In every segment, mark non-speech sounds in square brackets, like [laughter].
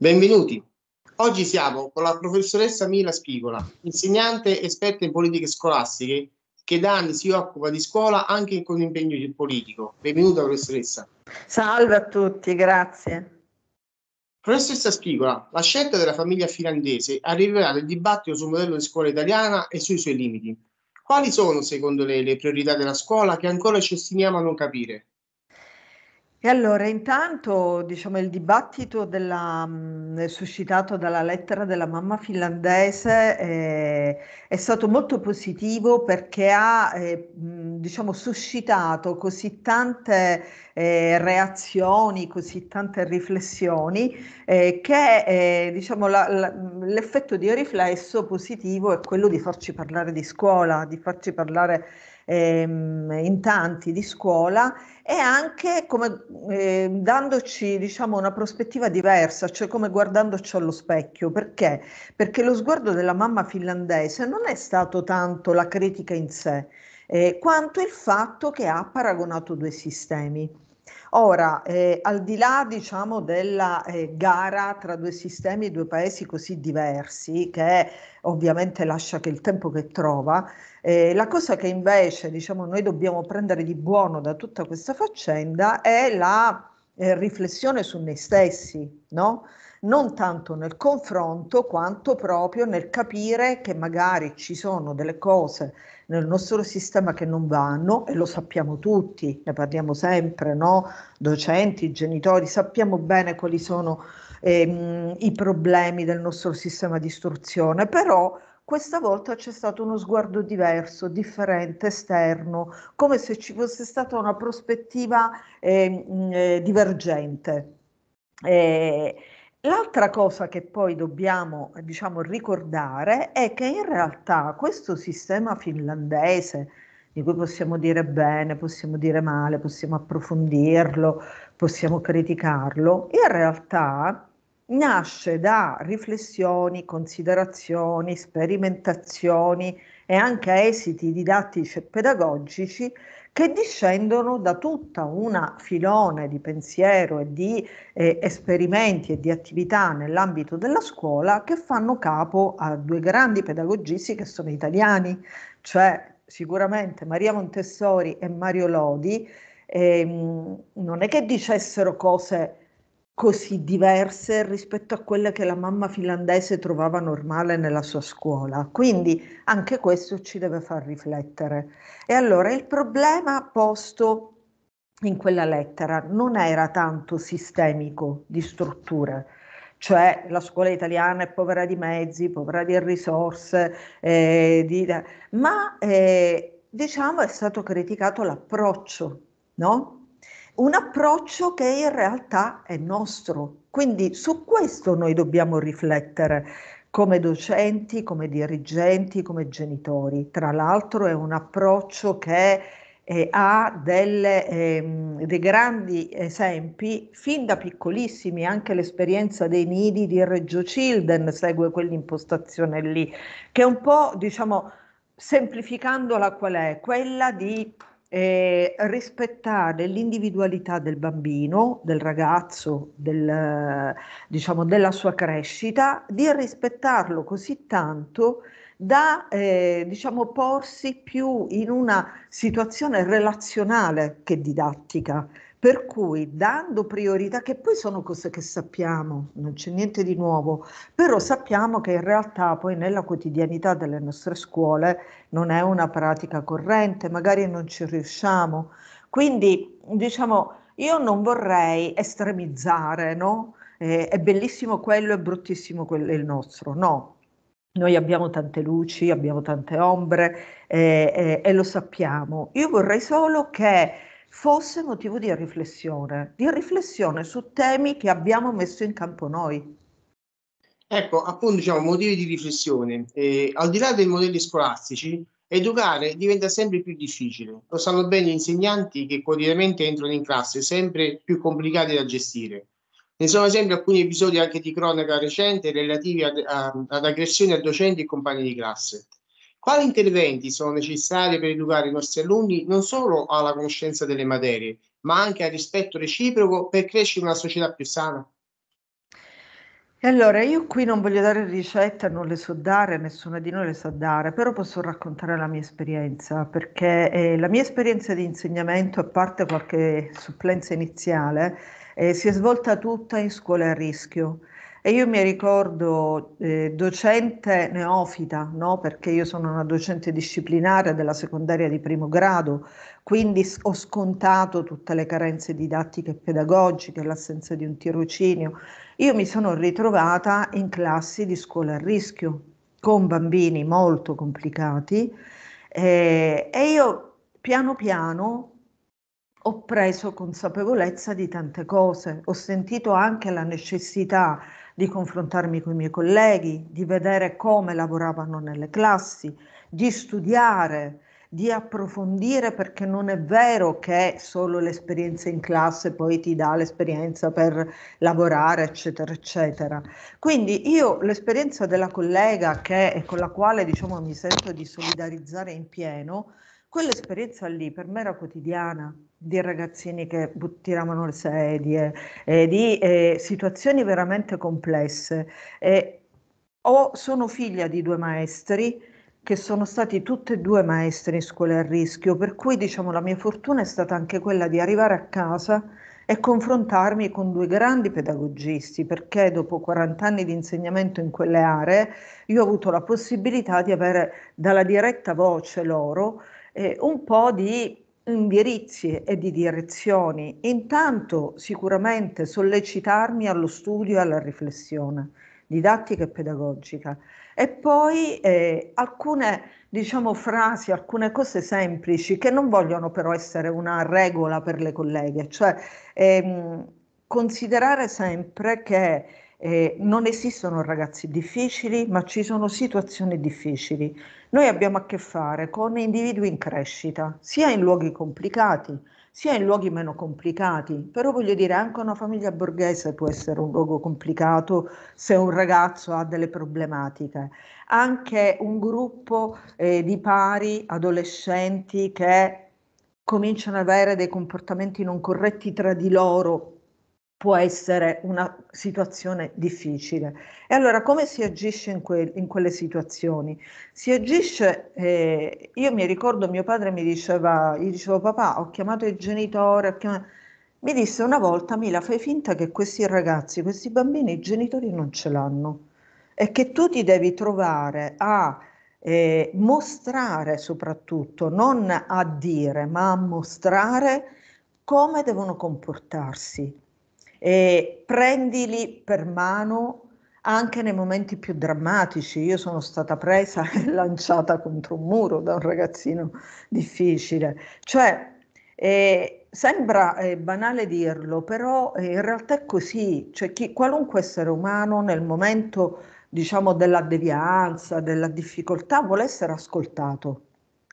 Benvenuti. Oggi siamo con la professoressa Mila Spigola, insegnante esperta in politiche scolastiche che da anni si occupa di scuola anche con impegno politico. Benvenuta professoressa. Salve a tutti, grazie. Professoressa Spigola, la scelta della famiglia finlandese ha rivelato il dibattito sul modello di scuola italiana e sui suoi limiti. Quali sono, secondo lei, le priorità della scuola che ancora ci ostiniamo a non capire? E allora, intanto, diciamo, il dibattito della, mh, mm, suscitato dalla lettera della mamma finlandese eh, è stato molto positivo perché ha, eh, mh, mm, diciamo, suscitato così tante eh, reazioni, così tante riflessioni, eh, che, eh, diciamo, la, la, mm, l'effetto di riflesso positivo è quello di farci parlare di scuola, di farci parlare di ehm, in tanti di scuola e anche come, eh, dandoci diciamo, una prospettiva diversa, cioè come guardandoci allo specchio. Perché? Perché lo sguardo della mamma finlandese non è stato tanto la critica in sé, eh, quanto il fatto che ha paragonato due sistemi. Ora, eh, al di là diciamo, della eh, gara tra due sistemi e due paesi così diversi, che ovviamente lascia che il tempo che trova, eh, la cosa che invece diciamo, noi dobbiamo prendere di buono da tutta questa faccenda è la eh, riflessione su noi stessi, no? non tanto nel confronto quanto proprio nel capire che magari ci sono delle cose nel nostro sistema che non vanno e lo sappiamo tutti, ne parliamo sempre, no? docenti, genitori, sappiamo bene quali sono ehm, i problemi del nostro sistema di istruzione, però questa volta c'è stato uno sguardo diverso, differente, esterno, come se ci fosse stata una prospettiva ehm, eh, divergente. Eh, L'altra cosa che poi dobbiamo diciamo, ricordare è che in realtà questo sistema finlandese, di cui possiamo dire bene, possiamo dire male, possiamo approfondirlo, possiamo criticarlo, in realtà nasce da riflessioni, considerazioni, sperimentazioni e anche esiti didattici e pedagogici che discendono da tutta una filone di pensiero e di eh, esperimenti e di attività nell'ambito della scuola che fanno capo a due grandi pedagogisti che sono italiani, cioè sicuramente Maria Montessori e Mario Lodi, ehm, non è che dicessero cose così diverse rispetto a quelle che la mamma finlandese trovava normale nella sua scuola. Quindi anche questo ci deve far riflettere. E allora il problema posto in quella lettera non era tanto sistemico di strutture, cioè la scuola italiana è povera di mezzi, povera di risorse, eh, di, ma eh, diciamo è stato criticato l'approccio, no? un approccio che in realtà è nostro. Quindi su questo noi dobbiamo riflettere come docenti, come dirigenti, come genitori. Tra l'altro è un approccio che eh, ha delle, ehm, dei grandi esempi fin da piccolissimi, anche l'esperienza dei nidi di Reggio Children segue quell'impostazione lì, che è un po', diciamo, semplificandola qual è? Quella di eh, rispettare l'individualità del bambino, del ragazzo, del, diciamo, della sua crescita, di rispettarlo così tanto da eh, diciamo, porsi più in una situazione relazionale che didattica. Per cui dando priorità, che poi sono cose che sappiamo, non c'è niente di nuovo, però sappiamo che in realtà poi nella quotidianità delle nostre scuole non è una pratica corrente, magari non ci riusciamo. Quindi diciamo, io non vorrei estremizzare, no? Eh, è bellissimo quello, è bruttissimo quello, è il nostro, no. Noi abbiamo tante luci, abbiamo tante ombre eh, eh, e lo sappiamo. Io vorrei solo che fosse motivo di riflessione, di riflessione su temi che abbiamo messo in campo noi. Ecco, appunto, diciamo, motivi di riflessione. Eh, al di là dei modelli scolastici, educare diventa sempre più difficile. Lo sanno bene gli insegnanti che quotidianamente entrano in classe sempre più complicati da gestire. Ne sono esempi alcuni episodi anche di cronaca recente relativi ad, a, ad aggressioni a docenti e compagni di classe. Quali interventi sono necessari per educare i nostri alunni non solo alla conoscenza delle materie, ma anche al rispetto reciproco per crescere una società più sana? E Allora, io qui non voglio dare ricette, non le so dare, nessuna di noi le sa dare, però posso raccontare la mia esperienza, perché eh, la mia esperienza di insegnamento, a parte qualche supplenza iniziale, eh, si è svolta tutta in scuole a rischio. E io mi ricordo eh, docente neofita, no? perché io sono una docente disciplinare della secondaria di primo grado, quindi ho scontato tutte le carenze didattiche e pedagogiche, l'assenza di un tirocinio. Io mi sono ritrovata in classi di scuola a rischio, con bambini molto complicati eh, e io piano piano ho preso consapevolezza di tante cose, ho sentito anche la necessità di confrontarmi con i miei colleghi, di vedere come lavoravano nelle classi, di studiare, di approfondire perché non è vero che solo l'esperienza in classe poi ti dà l'esperienza per lavorare, eccetera, eccetera. Quindi io l'esperienza della collega che, con la quale diciamo, mi sento di solidarizzare in pieno, Quell'esperienza lì per me era quotidiana, di ragazzini che tiravano le sedie, eh, di eh, situazioni veramente complesse. Eh, o sono figlia di due maestri che sono stati tutti e due maestri in scuole a rischio, per cui diciamo la mia fortuna è stata anche quella di arrivare a casa e confrontarmi con due grandi pedagogisti, perché dopo 40 anni di insegnamento in quelle aree io ho avuto la possibilità di avere dalla diretta voce loro eh, un po' di indirizzi e di direzioni, intanto sicuramente sollecitarmi allo studio e alla riflessione didattica e pedagogica e poi eh, alcune diciamo frasi, alcune cose semplici che non vogliono però essere una regola per le colleghe, cioè ehm, considerare sempre che eh, non esistono ragazzi difficili, ma ci sono situazioni difficili. Noi abbiamo a che fare con individui in crescita, sia in luoghi complicati, sia in luoghi meno complicati, però voglio dire anche una famiglia borghese può essere un luogo complicato se un ragazzo ha delle problematiche, anche un gruppo eh, di pari adolescenti che cominciano ad avere dei comportamenti non corretti tra di loro può essere una situazione difficile. E allora come si agisce in, que in quelle situazioni? Si agisce, eh, io mi ricordo mio padre mi diceva, gli dicevo papà ho chiamato il genitore, mi disse una volta Mila fai finta che questi ragazzi, questi bambini, i genitori non ce l'hanno e che tu ti devi trovare a eh, mostrare soprattutto, non a dire ma a mostrare come devono comportarsi e prendili per mano anche nei momenti più drammatici. Io sono stata presa [laughs] e lanciata contro un muro da un ragazzino difficile. Cioè, eh, sembra eh, banale dirlo, però eh, in realtà è così. Cioè, chi, qualunque essere umano nel momento diciamo, della devianza, della difficoltà, vuole essere ascoltato.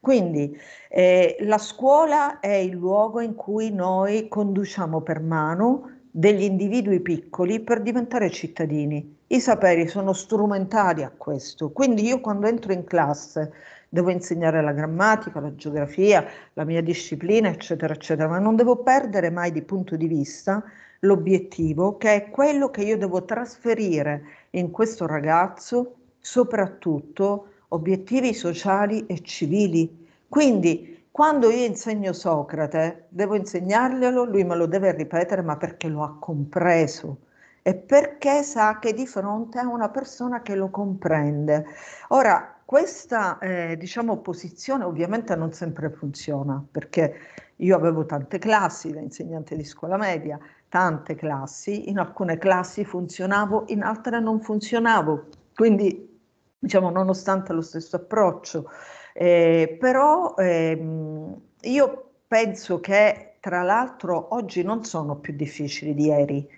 Quindi eh, la scuola è il luogo in cui noi conduciamo per mano degli individui piccoli per diventare cittadini. I saperi sono strumentali a questo, quindi io quando entro in classe devo insegnare la grammatica, la geografia, la mia disciplina, eccetera, eccetera, ma non devo perdere mai di punto di vista l'obiettivo che è quello che io devo trasferire in questo ragazzo, soprattutto obiettivi sociali e civili. Quindi quando io insegno Socrate, devo insegnarglielo, lui me lo deve ripetere, ma perché lo ha compreso e perché sa che di fronte a una persona che lo comprende. Ora, questa eh, diciamo, posizione ovviamente non sempre funziona, perché io avevo tante classi da insegnante di scuola media, tante classi, in alcune classi funzionavo, in altre non funzionavo, quindi diciamo nonostante lo stesso approccio. Eh, però ehm, io penso che tra l'altro oggi non sono più difficili di ieri.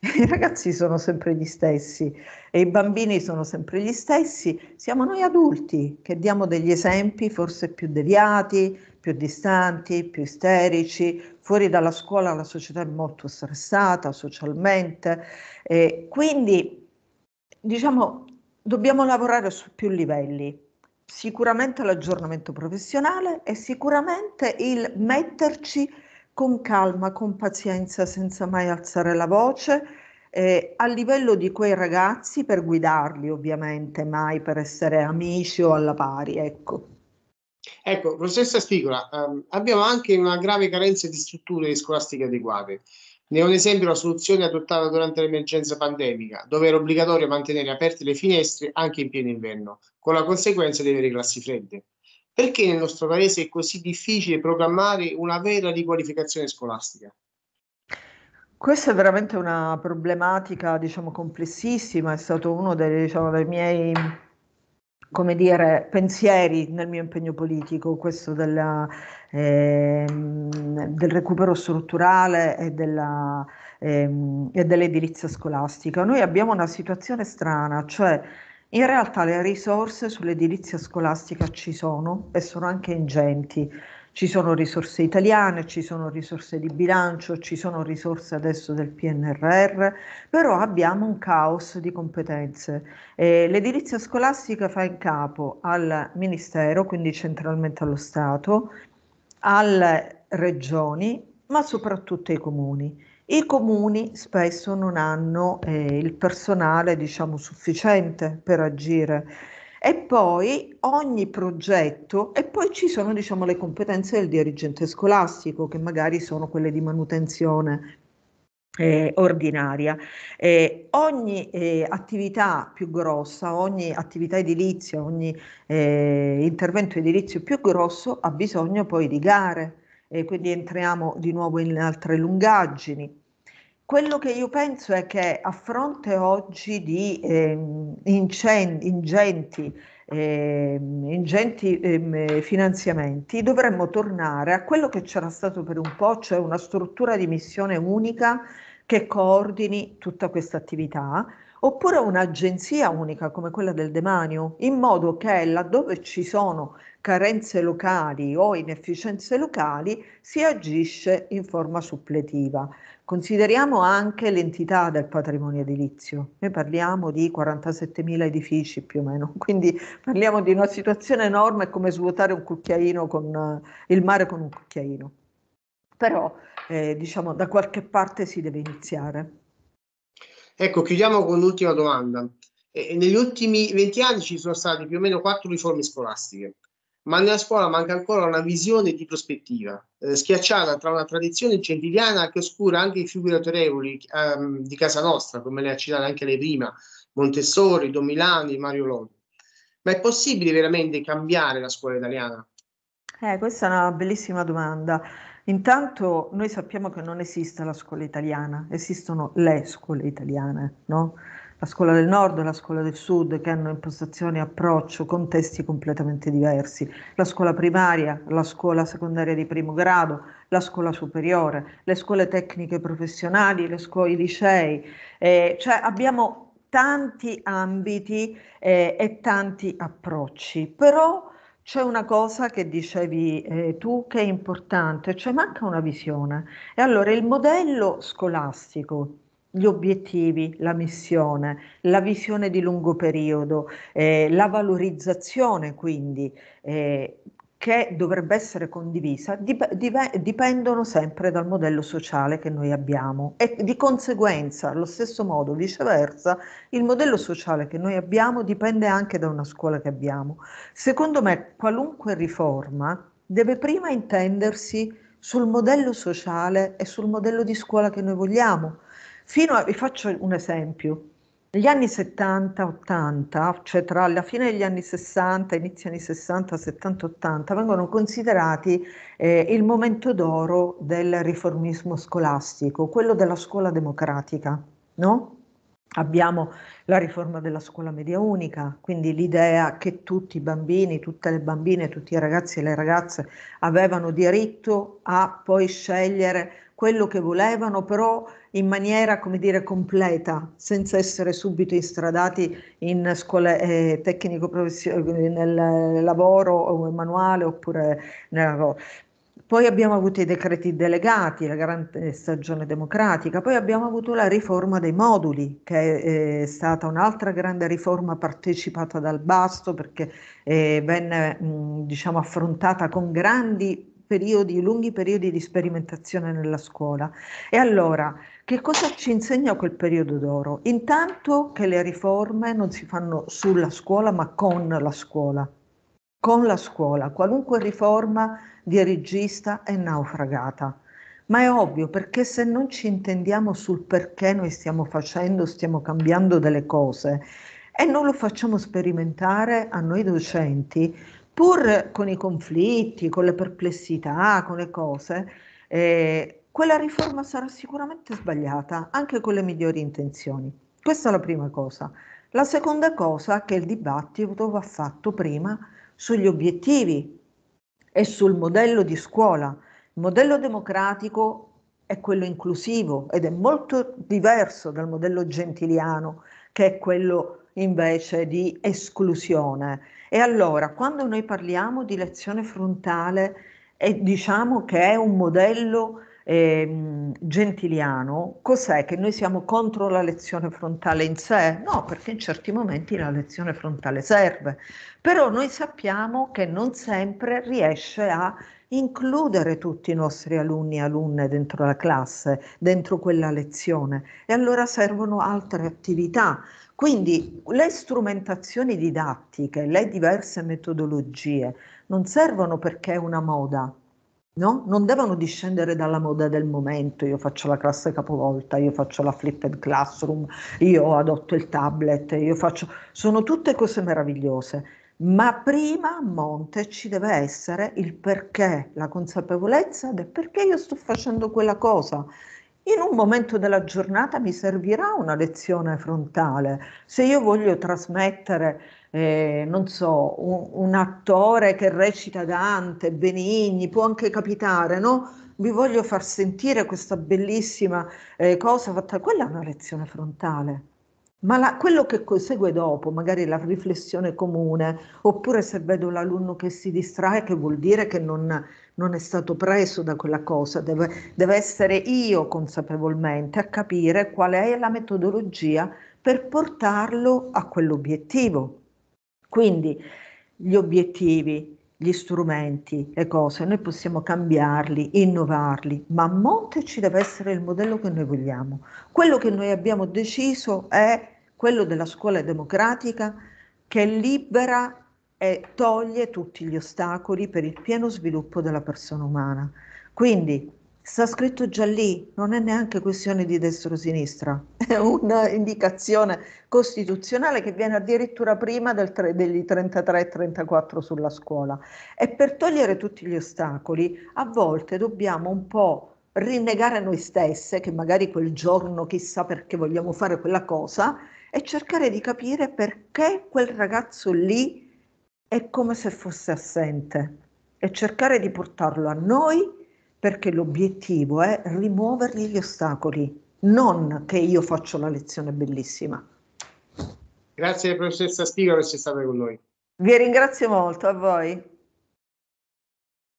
[laughs] I ragazzi sono sempre gli stessi e i bambini sono sempre gli stessi, siamo noi adulti che diamo degli esempi forse più deviati, più distanti, più isterici, fuori dalla scuola la società è molto stressata socialmente, eh, quindi diciamo dobbiamo lavorare su più livelli sicuramente l'aggiornamento professionale e sicuramente il metterci con calma, con pazienza, senza mai alzare la voce, eh, a livello di quei ragazzi per guidarli ovviamente, mai per essere amici o alla pari, ecco. Ecco, professoressa Spicola, ehm, abbiamo anche una grave carenza di strutture scolastiche adeguate. Ne è un esempio la soluzione adottata durante l'emergenza pandemica, dove era obbligatorio mantenere aperte le finestre anche in pieno inverno, con la conseguenza di avere classi fredde. Perché nel nostro paese è così difficile programmare una vera riqualificazione scolastica? Questa è veramente una problematica, diciamo, complessissima, è stato uno dei, diciamo, dei miei come dire, pensieri nel mio impegno politico, questo della, eh, del recupero strutturale e della, ehm, e dell'edilizia scolastica. Noi abbiamo una situazione strana, cioè in realtà le risorse sull'edilizia scolastica ci sono e sono anche ingenti. Ci sono risorse italiane, ci sono risorse di bilancio, ci sono risorse adesso del PNRR, però abbiamo un caos di competenze. Eh, l'edilizia scolastica fa in capo al Ministero, quindi centralmente allo Stato, alle regioni, ma soprattutto ai comuni. I comuni spesso non hanno eh, il personale diciamo, sufficiente per agire e poi ogni progetto e poi ci sono diciamo, le competenze del dirigente scolastico che magari sono quelle di manutenzione eh, ordinaria. Eh, ogni eh, attività più grossa, ogni attività edilizia, ogni eh, intervento edilizio più grosso ha bisogno poi di gare, e quindi entriamo di nuovo in altre lungaggini quello che io penso è che a fronte oggi di eh, incen- ingenti, eh, ingenti eh, finanziamenti dovremmo tornare a quello che c'era stato per un po', cioè una struttura di missione unica che coordini tutta questa attività oppure un'agenzia unica come quella del demanio, in modo che laddove ci sono carenze locali o inefficienze locali si agisce in forma suppletiva. Consideriamo anche l'entità del patrimonio edilizio. Noi parliamo di 47.000 edifici più o meno, [laughs] quindi parliamo di una situazione enorme come svuotare un cucchiaino con eh, il mare con un cucchiaino. Però eh, diciamo da qualche parte si deve iniziare. Ecco, chiudiamo con l'ultima domanda. Eh, negli ultimi 20 anni ci sono stati più o meno quattro riforme scolastiche, ma nella scuola manca ancora una visione di prospettiva, eh, schiacciata tra una tradizione centiliana che oscura anche i figuri autorevoli ehm, di casa nostra, come le ha citate anche lei prima, Montessori, Don Milani, Mario Lodi. Ma è possibile veramente cambiare la scuola italiana? Eh, questa è una bellissima domanda. Intanto noi sappiamo che non esiste la scuola italiana, esistono le scuole italiane, no? la scuola del nord e la scuola del sud che hanno impostazioni, approccio, contesti completamente diversi, la scuola primaria, la scuola secondaria di primo grado, la scuola superiore, le scuole tecniche professionali, le scuole, i licei, eh, cioè abbiamo tanti ambiti eh, e tanti approcci, però c'è una cosa che dicevi eh, tu che è importante, cioè manca una visione. E allora il modello scolastico, gli obiettivi, la missione, la visione di lungo periodo, eh, la valorizzazione quindi, eh, che dovrebbe essere condivisa dip- dip- dipendono sempre dal modello sociale che noi abbiamo e di conseguenza, allo stesso modo, viceversa, il modello sociale che noi abbiamo dipende anche da una scuola che abbiamo. Secondo me qualunque riforma deve prima intendersi sul modello sociale e sul modello di scuola che noi vogliamo. Fino a, vi faccio un esempio, negli anni 70-80, cioè tra la fine degli anni 60, inizio anni 60, 70-80, vengono considerati eh, il momento d'oro del riformismo scolastico, quello della scuola democratica, no? Abbiamo la riforma della scuola media unica, quindi l'idea che tutti i bambini, tutte le bambine, tutti i ragazzi e le ragazze avevano diritto a poi scegliere quello che volevano, però in maniera, come dire, completa, senza essere subito instradati in scuole eh, tecnico professionali, nel lavoro manuale oppure nel lavoro. Poi abbiamo avuto i decreti delegati, la grande eh, stagione democratica, poi abbiamo avuto la riforma dei moduli, che eh, è stata un'altra grande riforma partecipata dal basto perché eh, venne mh, diciamo, affrontata con grandi periodi, lunghi periodi di sperimentazione nella scuola. E allora, che cosa ci insegna quel periodo d'oro? Intanto che le riforme non si fanno sulla scuola, ma con la scuola. Con la scuola, qualunque riforma dirigista è naufragata. Ma è ovvio perché se non ci intendiamo sul perché noi stiamo facendo, stiamo cambiando delle cose e non lo facciamo sperimentare a noi docenti, pur con i conflitti, con le perplessità, con le cose, eh, quella riforma sarà sicuramente sbagliata, anche con le migliori intenzioni. Questa è la prima cosa. La seconda cosa è che il dibattito va fatto prima sugli obiettivi e sul modello di scuola. Il modello democratico è quello inclusivo ed è molto diverso dal modello gentiliano che è quello invece di esclusione. E allora, quando noi parliamo di lezione frontale, e diciamo che è un modello eh, gentiliano, cos'è? Che noi siamo contro la lezione frontale in sé? No, perché in certi momenti la lezione frontale serve, però noi sappiamo che non sempre riesce a includere tutti i nostri alunni e alunne dentro la classe, dentro quella lezione e allora servono altre attività. Quindi le strumentazioni didattiche, le diverse metodologie non servono perché è una moda, No? Non devono discendere dalla moda del momento, io faccio la classe capovolta, io faccio la flipped classroom, io adotto il tablet, io faccio... Sono tutte cose meravigliose, ma prima a monte ci deve essere il perché, la consapevolezza del perché io sto facendo quella cosa. In un momento della giornata mi servirà una lezione frontale. Se io voglio trasmettere, eh, non so, un, un, attore che recita Dante, Benigni, può anche capitare, no? Vi voglio far sentire questa bellissima eh, cosa fatta. Quella è una lezione frontale ma la, quello che segue dopo, magari la riflessione comune, oppure se vedo l'alunno che si distrae, che vuol dire che non, non è stato preso da quella cosa, deve, deve, essere io consapevolmente a capire qual è la metodologia per portarlo a quell'obiettivo. Quindi gli obiettivi, gli strumenti, le cose, noi possiamo cambiarli, innovarli, ma a monte ci deve essere il modello che noi vogliamo. Quello che noi abbiamo deciso è quello della scuola democratica che libera e toglie tutti gli ostacoli per il pieno sviluppo della persona umana. Quindi sta scritto già lì, non è neanche questione di destra o sinistra, [laughs] è un'indicazione costituzionale che viene addirittura prima del tre, degli 33-34 sulla scuola. E per togliere tutti gli ostacoli, a volte dobbiamo un po' rinnegare noi stesse, che magari quel giorno chissà perché vogliamo fare quella cosa, e cercare di capire perché quel ragazzo lì è come se fosse assente e cercare di portarlo a noi perché l'obiettivo è rimuovergli gli ostacoli, non che io faccio la lezione bellissima. Grazie professoressa Spiga per essere stata con noi. Vi ringrazio molto a voi.